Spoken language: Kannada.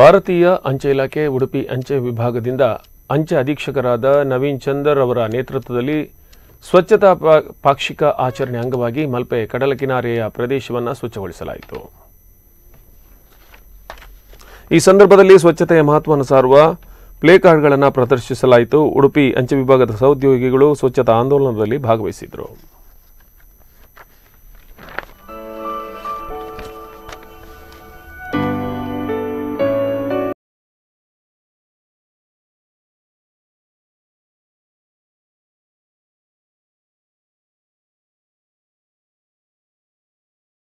ಭಾರತೀಯ ಅಂಚೆ ಇಲಾಖೆ ಉಡುಪಿ ಅಂಚೆ ವಿಭಾಗದಿಂದ ಅಂಚೆ ಅಧೀಕ್ಷಕರಾದ ನವೀನ್ ಚಂದರ್ ಅವರ ನೇತೃತ್ವದಲ್ಲಿ ಸ್ವಚ್ಛತಾ ಪಾಕ್ಷಿಕ ಆಚರಣೆ ಅಂಗವಾಗಿ ಮಲ್ಪೆ ಕಡಲ ಕಿನಾರೆಯ ಪ್ರದೇಶವನ್ನು ಸ್ವಚ್ಛಗೊಳಿಸಲಾಯಿತು ಈ ಸಂದರ್ಭದಲ್ಲಿ ಸ್ವಚ್ಛತೆಯ ಮಹತ್ವವನ್ನು ಸಾರುವ ಪ್ಲೇ ಕಾರ್ಡ್ಗಳನ್ನು ಪ್ರದರ್ಶಿಸಲಾಯಿತು ಉಡುಪಿ ಅಂಚೆ ವಿಭಾಗದ ಸಹೋದ್ಯೋಗಿಗಳು ಸ್ವಚ್ಛತಾ ಆಂದೋಲನದಲ್ಲಿ ಭಾಗವಹಿಸಿದರು